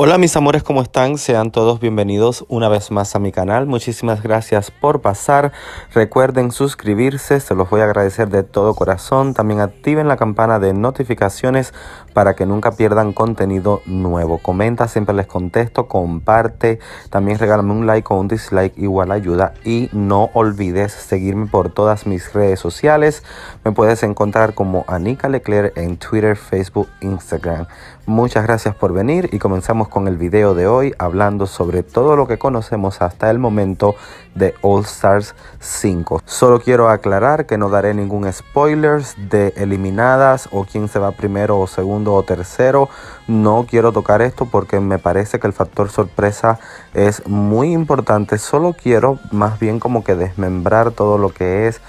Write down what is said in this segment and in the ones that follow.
Hola mis amores, ¿cómo están? Sean todos bienvenidos una vez más a mi canal. Muchísimas gracias por pasar. Recuerden suscribirse, se los voy a agradecer de todo corazón. También activen la campana de notificaciones para que nunca pierdan contenido nuevo. Comenta, siempre les contesto, comparte, también regálame un like o un dislike, igual ayuda. Y no olvides seguirme por todas mis redes sociales. Me puedes encontrar como Anika Leclerc en Twitter, Facebook, Instagram. Muchas gracias por venir y comenzamos con el video de hoy hablando sobre todo lo que conocemos hasta el momento de All Stars 5. Solo quiero aclarar que no daré ningún spoilers de eliminadas o quién se va primero o segundo o tercero. No quiero tocar esto porque me parece que el factor sorpresa es muy importante. Solo quiero más bien como que desmembrar todo lo que es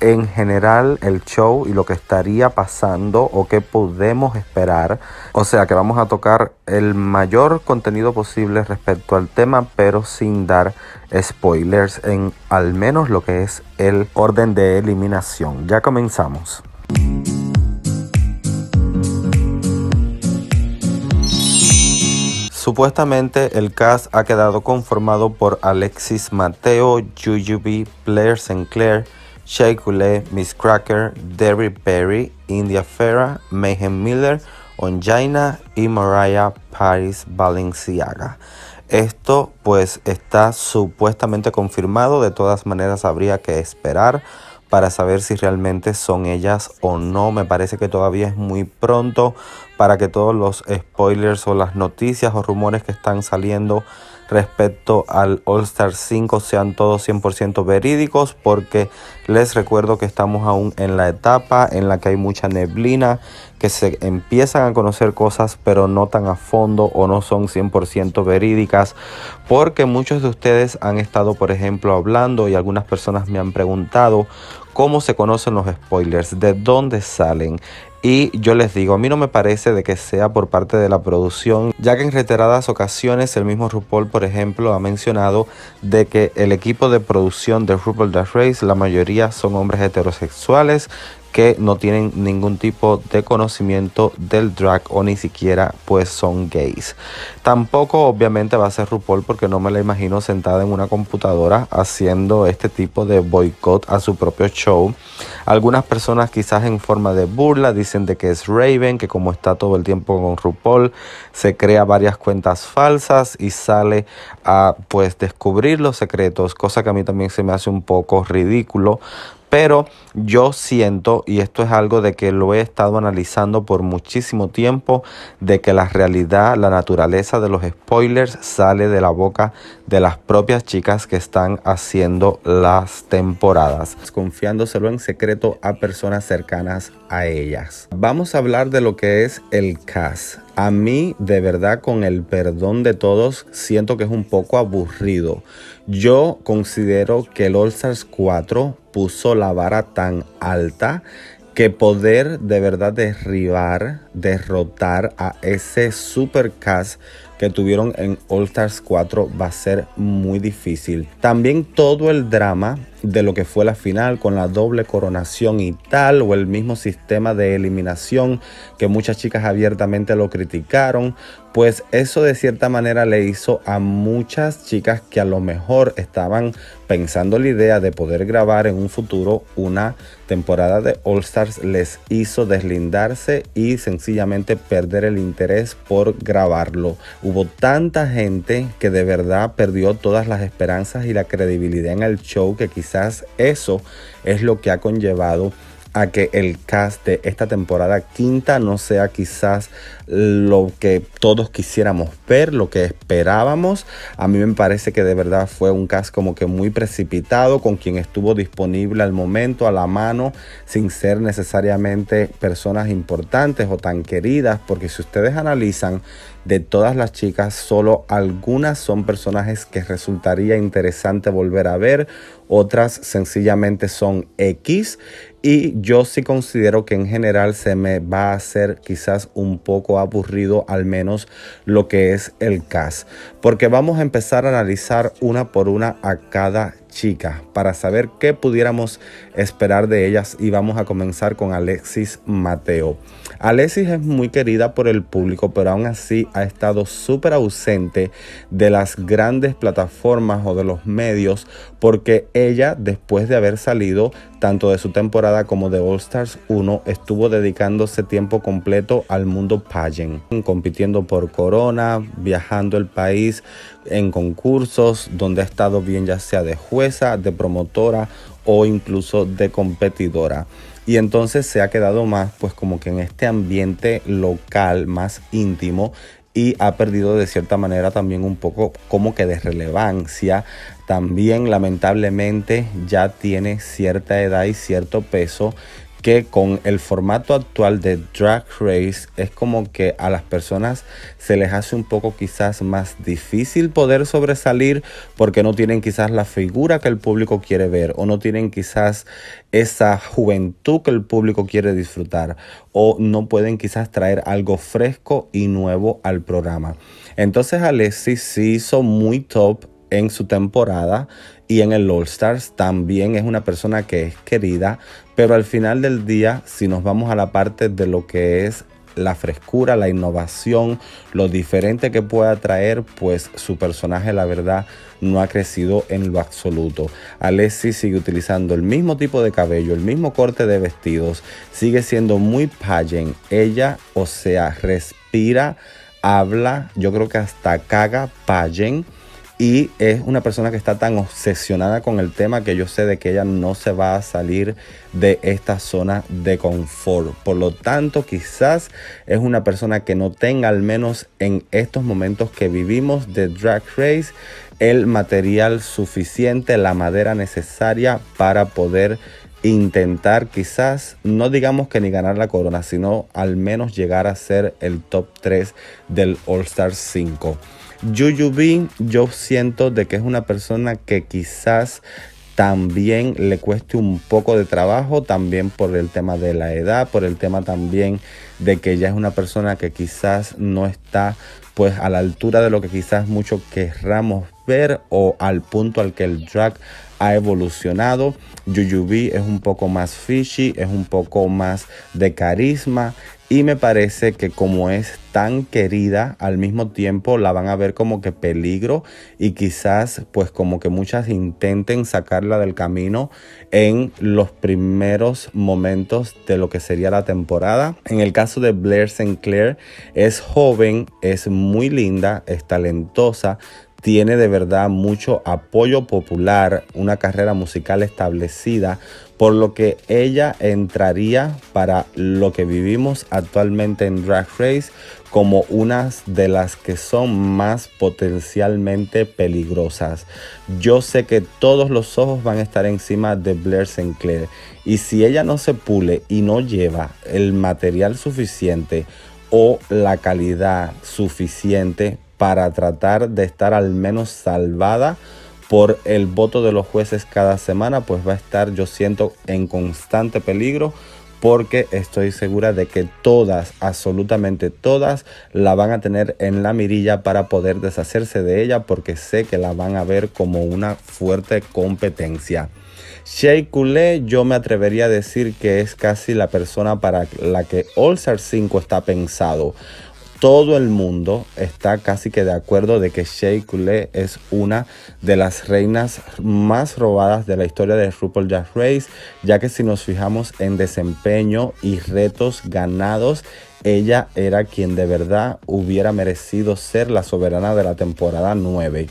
en general el show y lo que estaría pasando o qué podemos esperar. O sea que vamos a tocar el mayor contenido posible respecto al tema, pero sin dar spoilers en al menos lo que es el orden de eliminación. Ya comenzamos. Supuestamente el cast ha quedado conformado por Alexis Mateo, Players Blair Sinclair, Shea Miss Cracker, Derry Perry, India Ferra, Mayhem Miller, Onjaina y Mariah Paris Balenciaga. Esto pues está supuestamente confirmado, de todas maneras habría que esperar para saber si realmente son ellas o no. Me parece que todavía es muy pronto para que todos los spoilers o las noticias o rumores que están saliendo respecto al All Star 5 sean todos 100% verídicos porque les recuerdo que estamos aún en la etapa en la que hay mucha neblina, que se empiezan a conocer cosas pero no tan a fondo o no son 100% verídicas porque muchos de ustedes han estado por ejemplo hablando y algunas personas me han preguntado cómo se conocen los spoilers, de dónde salen. Y yo les digo, a mí no me parece de que sea por parte de la producción, ya que en reiteradas ocasiones el mismo RuPaul, por ejemplo, ha mencionado de que el equipo de producción de RuPaul Drag Race, la mayoría son hombres heterosexuales que no tienen ningún tipo de conocimiento del drag o ni siquiera pues son gays. Tampoco obviamente va a ser RuPaul porque no me la imagino sentada en una computadora haciendo este tipo de boicot a su propio show. Algunas personas quizás en forma de burla dicen de que es Raven, que como está todo el tiempo con RuPaul, se crea varias cuentas falsas y sale a pues descubrir los secretos, cosa que a mí también se me hace un poco ridículo pero yo siento, y esto es algo de que lo he estado analizando por muchísimo tiempo, de que la realidad, la naturaleza de los spoilers sale de la boca de las propias chicas que están haciendo las temporadas, confiándoselo en secreto a personas cercanas a ellas. Vamos a hablar de lo que es el cast. A mí, de verdad, con el perdón de todos, siento que es un poco aburrido. Yo considero que el All Stars 4 puso la vara tan alta que poder de verdad derribar, derrotar a ese supercast que tuvieron en All Stars 4 va a ser muy difícil. También todo el drama de lo que fue la final con la doble coronación y tal, o el mismo sistema de eliminación que muchas chicas abiertamente lo criticaron, pues eso de cierta manera le hizo a muchas chicas que a lo mejor estaban pensando la idea de poder grabar en un futuro una temporada de All Stars, les hizo deslindarse y sencillamente perder el interés por grabarlo. Hubo tanta gente que de verdad perdió todas las esperanzas y la credibilidad en el show que quisiera quizás eso es lo que ha conllevado a que el cast de esta temporada quinta no sea quizás lo que todos quisiéramos ver, lo que esperábamos. A mí me parece que de verdad fue un cast como que muy precipitado con quien estuvo disponible al momento, a la mano, sin ser necesariamente personas importantes o tan queridas, porque si ustedes analizan de todas las chicas, solo algunas son personajes que resultaría interesante volver a ver, otras sencillamente son X y yo sí considero que en general se me va a hacer quizás un poco aburrido, al menos lo que es el cast, porque vamos a empezar a analizar una por una a cada chicas para saber qué pudiéramos esperar de ellas y vamos a comenzar con Alexis Mateo. Alexis es muy querida por el público, pero aún así ha estado súper ausente de las grandes plataformas o de los medios porque ella después de haber salido tanto de su temporada como de All Stars 1, estuvo dedicándose tiempo completo al mundo pageant, compitiendo por corona, viajando el país en concursos, donde ha estado bien ya sea de jueza, de promotora o incluso de competidora. Y entonces se ha quedado más pues como que en este ambiente local más íntimo y ha perdido de cierta manera también un poco como que de relevancia. También lamentablemente ya tiene cierta edad y cierto peso que con el formato actual de Drag Race es como que a las personas se les hace un poco quizás más difícil poder sobresalir porque no tienen quizás la figura que el público quiere ver o no tienen quizás esa juventud que el público quiere disfrutar o no pueden quizás traer algo fresco y nuevo al programa. Entonces Alexis sí hizo muy top en su temporada y en el All Stars. También es una persona que es querida, pero al final del día, si nos vamos a la parte de lo que es la frescura, la innovación, lo diferente que pueda traer, pues su personaje, la verdad, no ha crecido en lo absoluto. Alessi sigue utilizando el mismo tipo de cabello, el mismo corte de vestidos, sigue siendo muy pageant. Ella, o sea, respira, habla, yo creo que hasta caga pageant y es una persona que está tan obsesionada con el tema que yo sé de que ella no se va a salir de esta zona de confort. Por lo tanto, quizás es una persona que no tenga, al menos en estos momentos que vivimos de Drag Race, el material suficiente, la madera necesaria para poder intentar quizás, no digamos que ni ganar la corona, sino al menos llegar a ser el top 3 del All Star 5. B, yo siento de que es una persona que quizás también le cueste un poco de trabajo, también por el tema de la edad, por el tema también de que ella es una persona que quizás no está pues a la altura de lo que quizás mucho querramos ver o al punto al que el drag ha evolucionado. B es un poco más fishy, es un poco más de carisma, y me parece que como es tan querida, al mismo tiempo la van a ver como que peligro y quizás pues como que muchas intenten sacarla del camino en los primeros momentos de lo que sería la temporada. En el caso de Blair Sinclair, es joven, es muy linda, es talentosa, tiene de verdad mucho apoyo popular, una carrera musical establecida, por lo que ella entraría para lo que vivimos actualmente en Drag Race como una de las que son más potencialmente peligrosas. Yo sé que todos los ojos van a estar encima de Blair Sinclair y si ella no se pule y no lleva el material suficiente o la calidad suficiente para tratar de estar al menos salvada, por el voto de los jueces cada semana, pues va a estar, yo siento, en constante peligro porque estoy segura de que todas, absolutamente todas, la van a tener en la mirilla para poder deshacerse de ella porque sé que la van a ver como una fuerte competencia. Shea yo me atrevería a decir que es casi la persona para la que All Star 5 está pensado todo el mundo está casi que de acuerdo de que Shea Coulee es una de las reinas más robadas de la historia de RuPaul Drag Race, ya que si nos fijamos en desempeño y retos ganados, ella era quien de verdad hubiera merecido ser la soberana de la temporada 9.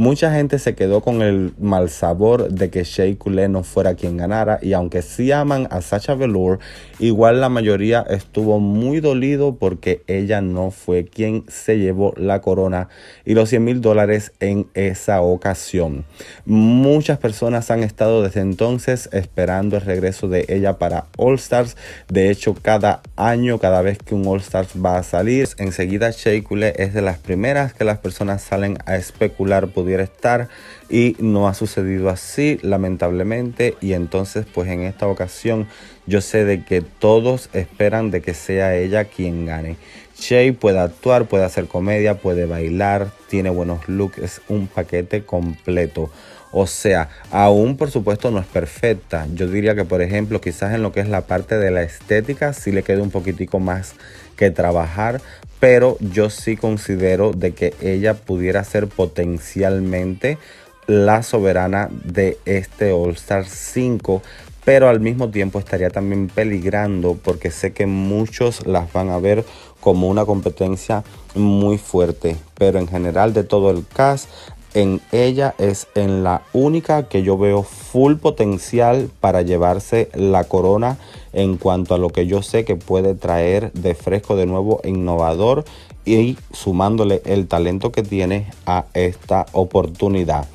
Mucha gente se quedó con el mal sabor de que Shea no fuera quien ganara y aunque sí aman a Sacha Velour, igual la mayoría estuvo muy dolido porque ella no fue quien se llevó la corona y los 100 mil dólares en esa ocasión. Muchas personas han estado desde entonces esperando el regreso de ella para All Stars. De hecho, cada año, cada vez que un All Stars va a salir, enseguida Shea es de las primeras que las personas salen a especular estar y no ha sucedido así lamentablemente y entonces pues en esta ocasión yo sé de que todos esperan de que sea ella quien gane. Shay puede actuar, puede hacer comedia, puede bailar, tiene buenos looks, es un paquete completo. O sea, aún por supuesto no es perfecta. Yo diría que, por ejemplo, quizás en lo que es la parte de la estética, sí le queda un poquitico más que trabajar, pero yo sí considero de que ella pudiera ser potencialmente la soberana de este All Star 5 pero al mismo tiempo estaría también peligrando porque sé que muchos las van a ver como una competencia muy fuerte. Pero en general de todo el cast, en ella es en la única que yo veo full potencial para llevarse la corona en cuanto a lo que yo sé que puede traer de fresco, de nuevo, innovador y sumándole el talento que tiene a esta oportunidad.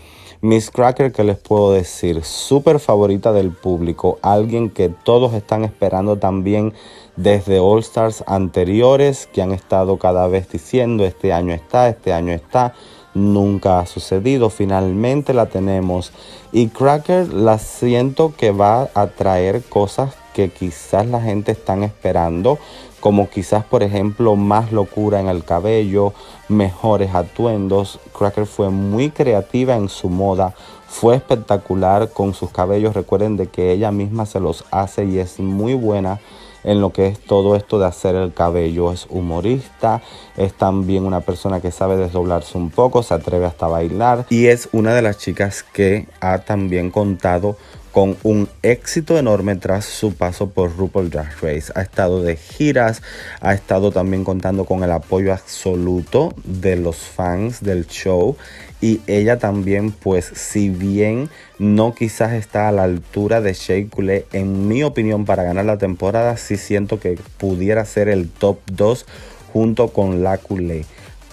Miss Cracker, que les puedo decir? Súper favorita del público, alguien que todos están esperando también desde All Stars anteriores, que han estado cada vez diciendo, este año está, este año está nunca ha sucedido. Finalmente la tenemos. Y Cracker la siento que va a traer cosas que quizás la gente están esperando. Como quizás, por ejemplo, más locura en el cabello, mejores atuendos. Cracker fue muy creativa en su moda. Fue espectacular con sus cabellos. Recuerden de que ella misma se los hace y es muy buena en lo que es todo esto de hacer el cabello. Es humorista, es también una persona que sabe desdoblarse un poco, se atreve hasta a bailar y es una de las chicas que ha también contado con un éxito enorme tras su paso por RuPaul Drag Race. Ha estado de giras, ha estado también contando con el apoyo absoluto de los fans del show y ella también pues si bien no quizás está a la altura de Shea Coulee en mi opinión para ganar la temporada sí siento que pudiera ser el top 2 junto con la Coulee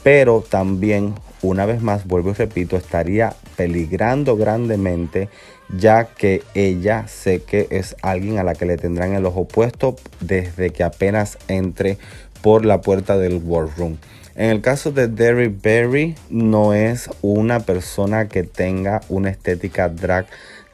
pero también una vez más, vuelvo y repito, estaría peligrando grandemente ya que ella sé que es alguien a la que le tendrán el ojo puesto desde que apenas entre por la puerta del War Room. En el caso de Derry Berry, no es una persona que tenga una estética drag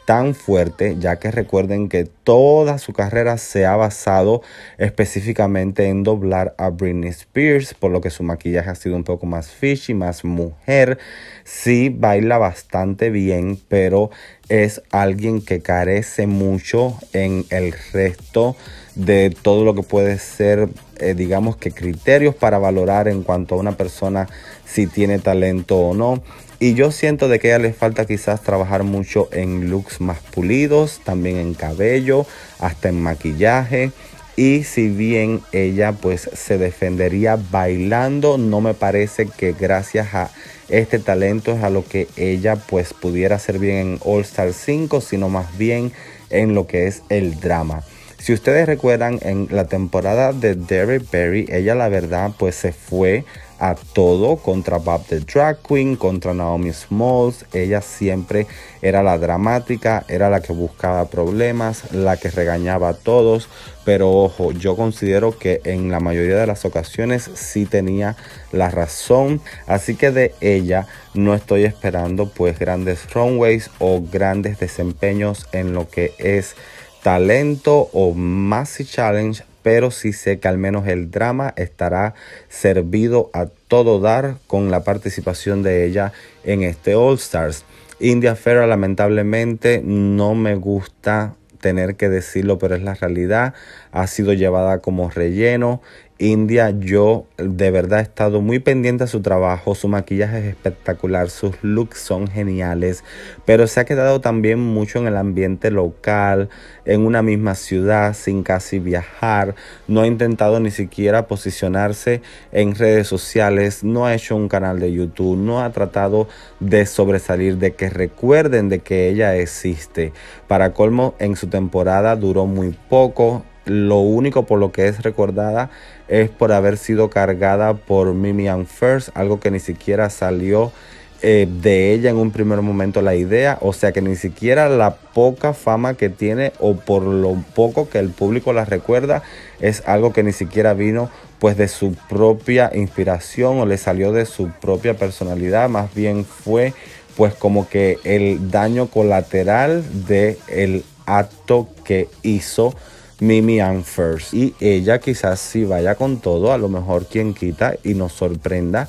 tan fuerte, ya que recuerden que toda su carrera se ha basado específicamente en doblar a Britney Spears, por lo que su maquillaje ha sido un poco más fishy, más mujer. Sí, baila bastante bien, pero es alguien que carece mucho en el resto de todo lo que puede ser, eh, digamos que criterios para valorar en cuanto a una persona si tiene talento o no. Y yo siento de que a ella le falta quizás trabajar mucho en looks más pulidos, también en cabello, hasta en maquillaje. Y si bien ella pues se defendería bailando, no me parece que gracias a este talento es a lo que ella pues pudiera hacer bien en All Star 5, sino más bien en lo que es el drama. Si ustedes recuerdan en la temporada de Derek Berry, ella la verdad pues se fue a todo contra Bob the Drag Queen, contra Naomi Smalls. Ella siempre era la dramática, era la que buscaba problemas, la que regañaba a todos. Pero ojo, yo considero que en la mayoría de las ocasiones sí tenía la razón. Así que de ella no estoy esperando pues grandes runways o grandes desempeños en lo que es talento o massive Challenge, pero sí sé que al menos el drama estará servido a todo dar con la participación de ella en este All Stars. India Ferra lamentablemente no me gusta tener que decirlo, pero es la realidad. Ha sido llevada como relleno India, yo de verdad he estado muy pendiente a su trabajo, su maquillaje es espectacular, sus looks son geniales, pero se ha quedado también mucho en el ambiente local, en una misma ciudad, sin casi viajar, no ha intentado ni siquiera posicionarse en redes sociales, no ha hecho un canal de YouTube, no ha tratado de sobresalir, de que recuerden de que ella existe. Para colmo, en su temporada duró muy poco, lo único por lo que es recordada es por haber sido cargada por and First, algo que ni siquiera salió eh, de ella en un primer momento la idea, o sea que ni siquiera la poca fama que tiene o por lo poco que el público la recuerda es algo que ni siquiera vino pues de su propia inspiración o le salió de su propia personalidad, más bien fue pues como que el daño colateral de el acto que hizo Mimi Ann First. Y ella quizás si vaya con todo, a lo mejor quien quita y nos sorprenda.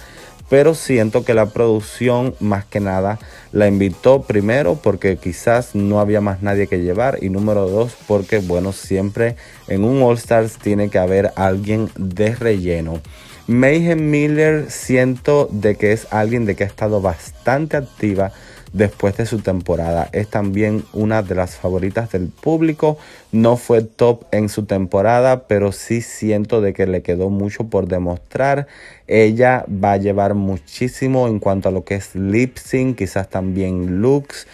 Pero siento que la producción más que nada la invitó primero porque quizás no había más nadie que llevar. Y número dos porque bueno, siempre en un All Stars tiene que haber alguien de relleno. Mayhem Miller siento de que es alguien de que ha estado bastante activa después de su temporada. Es también una de las favoritas del público. No fue top en su temporada, pero sí siento de que le quedó mucho por demostrar. Ella va a llevar muchísimo en cuanto a lo que es lip sync, quizás también looks.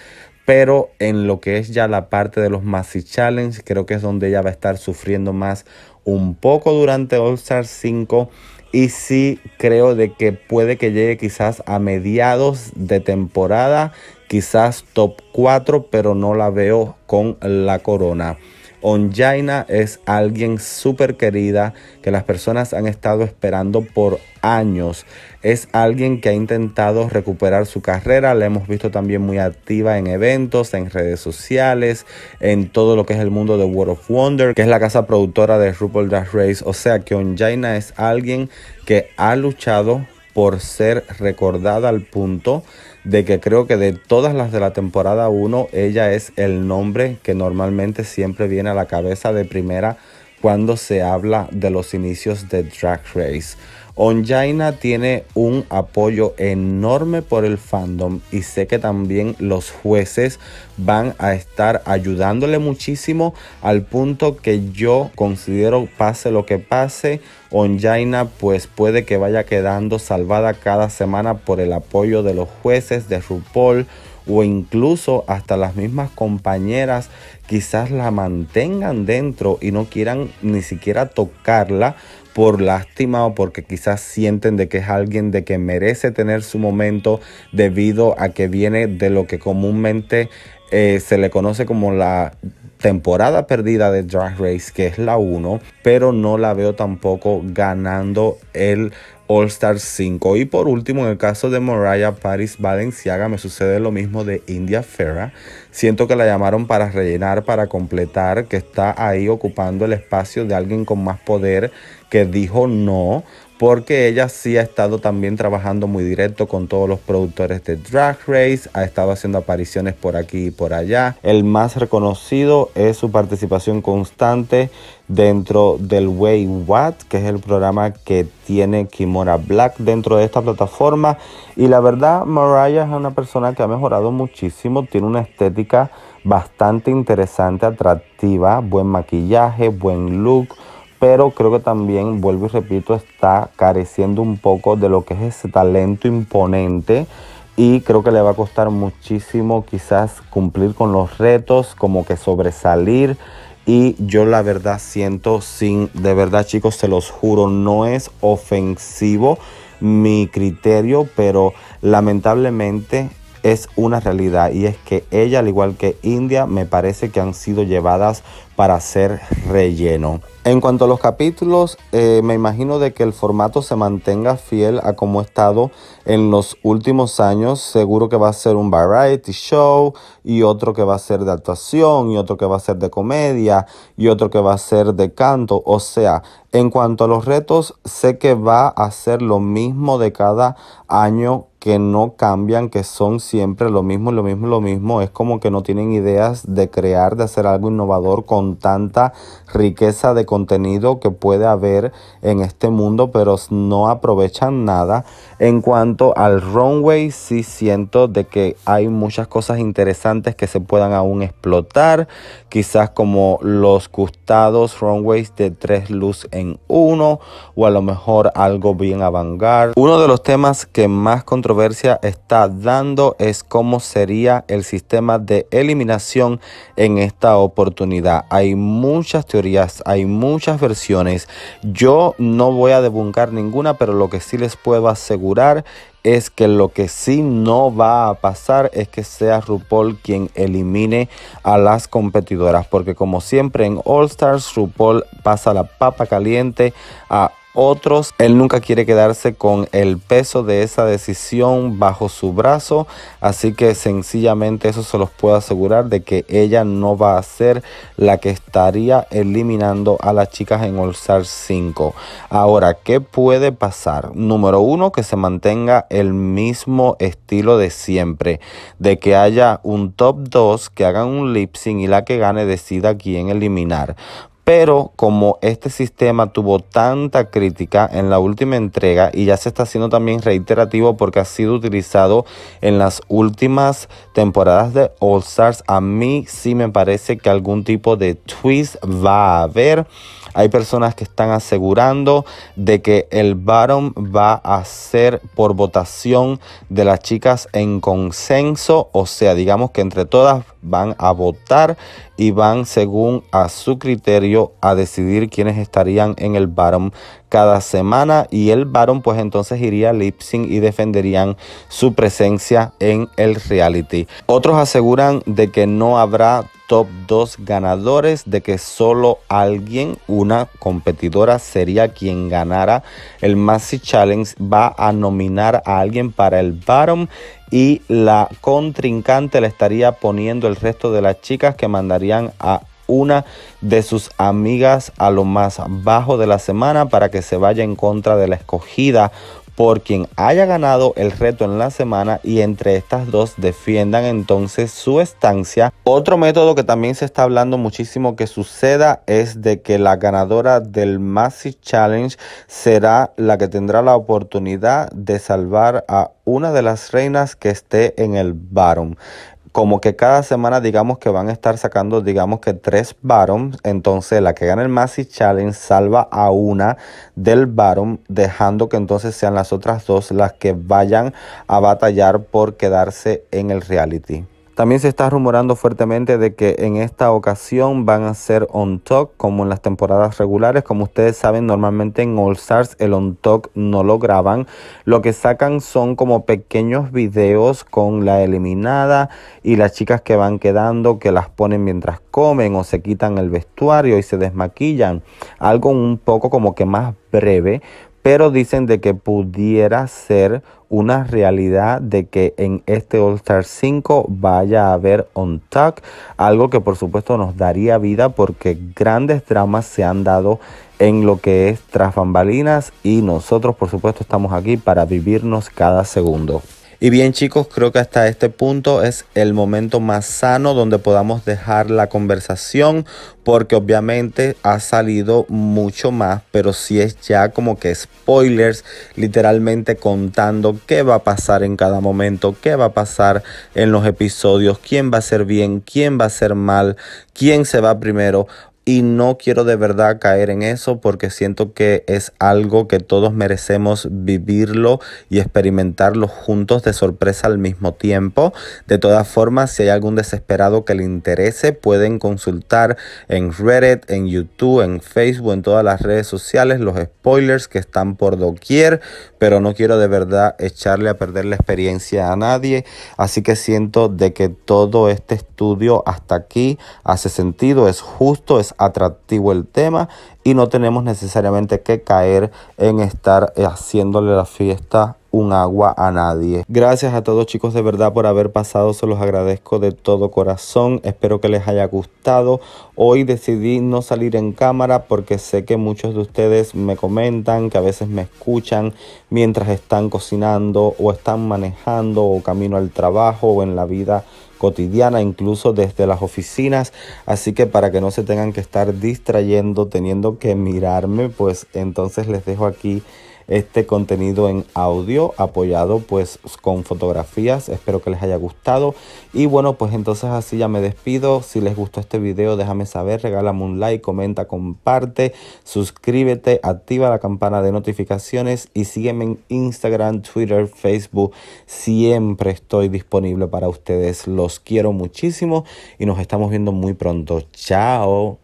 Pero en lo que es ya la parte de los Massy Challenge, creo que es donde ella va a estar sufriendo más un poco durante All Star 5 y sí creo de que puede que llegue quizás a mediados de temporada, quizás top 4, pero no la veo con la corona. Onjaina es alguien súper querida que las personas han estado esperando por años. Es alguien que ha intentado recuperar su carrera. La hemos visto también muy activa en eventos, en redes sociales, en todo lo que es el mundo de World of Wonder, que es la casa productora de RuPaul Drag Race. O sea que Onjaina es alguien que ha luchado por ser recordada al punto de que creo que de todas las de la temporada 1, ella es el nombre que normalmente siempre viene a la cabeza de primera cuando se habla de los inicios de Drag Race. Onjaina tiene un apoyo enorme por el fandom y sé que también los jueces van a estar ayudándole muchísimo al punto que yo considero pase lo que pase, Onjaina pues puede que vaya quedando salvada cada semana por el apoyo de los jueces de RuPaul o incluso hasta las mismas compañeras quizás la mantengan dentro y no quieran ni siquiera tocarla por lástima o porque quizás sienten de que es alguien de que merece tener su momento debido a que viene de lo que comúnmente eh, se le conoce como la temporada perdida de Drag Race, que es la 1, pero no la veo tampoco ganando el All Star 5. Y por último, en el caso de Moriah Paris Valenciaga, me sucede lo mismo de India Ferra. Siento que la llamaron para rellenar, para completar, que está ahí ocupando el espacio de alguien con más poder que dijo no, porque ella sí ha estado también trabajando muy directo con todos los productores de Drag Race, ha estado haciendo apariciones por aquí y por allá. El más reconocido es su participación constante dentro del Way What, que es el programa que tiene Kimora Black dentro de esta plataforma. Y la verdad, Mariah es una persona que ha mejorado muchísimo, tiene una estética bastante interesante, atractiva, buen maquillaje, buen look pero creo que también, vuelvo y repito, está careciendo un poco de lo que es ese talento imponente y creo que le va a costar muchísimo quizás cumplir con los retos, como que sobresalir. Y yo la verdad siento sin, de verdad chicos, se los juro, no es ofensivo mi criterio, pero lamentablemente es una realidad y es que ella, al igual que India, me parece que han sido llevadas para hacer relleno. En cuanto a los capítulos, eh, me imagino de que el formato se mantenga fiel a como ha estado en los últimos años. Seguro que va a ser un variety show y otro que va a ser de actuación y otro que va a ser de comedia y otro que va a ser de canto. O sea, en cuanto a los retos, sé que va a ser lo mismo de cada año que no cambian, que son siempre lo mismo, lo mismo, lo mismo. Es como que no tienen ideas de crear, de hacer algo innovador con tanta riqueza de contenido que puede haber en este mundo, pero no aprovechan nada. En cuanto al runway, sí siento de que hay muchas cosas interesantes que se puedan aún explotar, quizás como los gustados runways de tres luz en uno, o a lo mejor algo bien avant Uno de los temas que más controversia está dando es cómo sería el sistema de eliminación en esta oportunidad. Hay muchas teorías, hay muchas versiones. Yo no voy a debuncar ninguna, pero lo que sí les puedo asegurar es que lo que sí no va a pasar es que sea RuPaul quien elimine a las competidoras, porque como siempre en All Stars, RuPaul pasa la papa caliente a otros. Él nunca quiere quedarse con el peso de esa decisión bajo su brazo, así que sencillamente eso se los puedo asegurar de que ella no va a ser la que estaría eliminando a las chicas en All 5. Ahora, ¿qué puede pasar? Número uno, que se mantenga el mismo estilo de siempre, de que haya un top 2, que hagan un lip sync y la que gane decida quién eliminar. Pero como este sistema tuvo tanta crítica en la última entrega y ya se está haciendo también reiterativo porque ha sido utilizado en las últimas temporadas de All Stars, a mí sí me parece que algún tipo de twist va a haber. Hay personas que están asegurando de que el Baron va a ser por votación de las chicas en consenso, o sea, digamos que entre todas van a votar y van según a su criterio a decidir quiénes estarían en el bottom cada semana y el bottom pues entonces iría a Lipsing y defenderían su presencia en el reality. Otros aseguran de que no habrá top 2 ganadores, de que solo alguien, una competidora, sería quien ganara el Massive Challenge, va a nominar a alguien para el bottom y la contrincante le estaría poniendo el resto de las chicas que mandarían a una de sus amigas a lo más bajo de la semana para que se vaya en contra de la escogida por quien haya ganado el reto en la semana y entre estas dos defiendan entonces su estancia. Otro método que también se está hablando muchísimo que suceda es de que la ganadora del Massive Challenge será la que tendrá la oportunidad de salvar a una de las reinas que esté en el Baron como que cada semana digamos que van a estar sacando digamos que tres barons, entonces la que gana el Massey Challenge salva a una del baron, dejando que entonces sean las otras dos las que vayan a batallar por quedarse en el reality. También se está rumorando fuertemente de que en esta ocasión van a ser on top como en las temporadas regulares. Como ustedes saben, normalmente en All Stars el on top no lo graban. Lo que sacan son como pequeños videos con la eliminada y las chicas que van quedando que las ponen mientras comen o se quitan el vestuario y se desmaquillan. Algo un poco como que más breve, pero dicen de que pudiera ser una realidad de que en este All Star 5 vaya a haber on tag, algo que por supuesto nos daría vida porque grandes dramas se han dado en lo que es Trasfambalinas y nosotros por supuesto estamos aquí para vivirnos cada segundo. Y bien chicos, creo que hasta este punto es el momento más sano donde podamos dejar la conversación porque obviamente ha salido mucho más, pero si es ya como que spoilers, literalmente contando qué va a pasar en cada momento, qué va a pasar en los episodios, quién va a ser bien, quién va a ser mal, quién se va primero. Y no quiero de verdad caer en eso porque siento que es algo que todos merecemos vivirlo y experimentarlo juntos de sorpresa al mismo tiempo. De todas formas, si hay algún desesperado que le interese, pueden consultar en Reddit, en YouTube, en Facebook, en todas las redes sociales, los spoilers que están por doquier. Pero no quiero de verdad echarle a perder la experiencia a nadie. Así que siento de que todo este estudio hasta aquí hace sentido, es justo, es atractivo el tema y no tenemos necesariamente que caer en estar haciéndole la fiesta un agua a nadie. Gracias a todos chicos de verdad por haber pasado, se los agradezco de todo corazón, espero que les haya gustado. Hoy decidí no salir en cámara porque sé que muchos de ustedes me comentan, que a veces me escuchan mientras están cocinando o están manejando o camino al trabajo o en la vida cotidiana, incluso desde las oficinas. Así que para que no se tengan que estar distrayendo, teniendo que mirarme, pues entonces les dejo aquí este contenido en audio apoyado pues con fotografías. Espero que les haya gustado. Y bueno, pues entonces así ya me despido. Si les gustó este video, déjame saber, regálame un like, comenta, comparte, suscríbete, activa la campana de notificaciones y sígueme en Instagram, Twitter, Facebook. Siempre estoy disponible para ustedes. Los quiero muchísimo y nos estamos viendo muy pronto. Chao.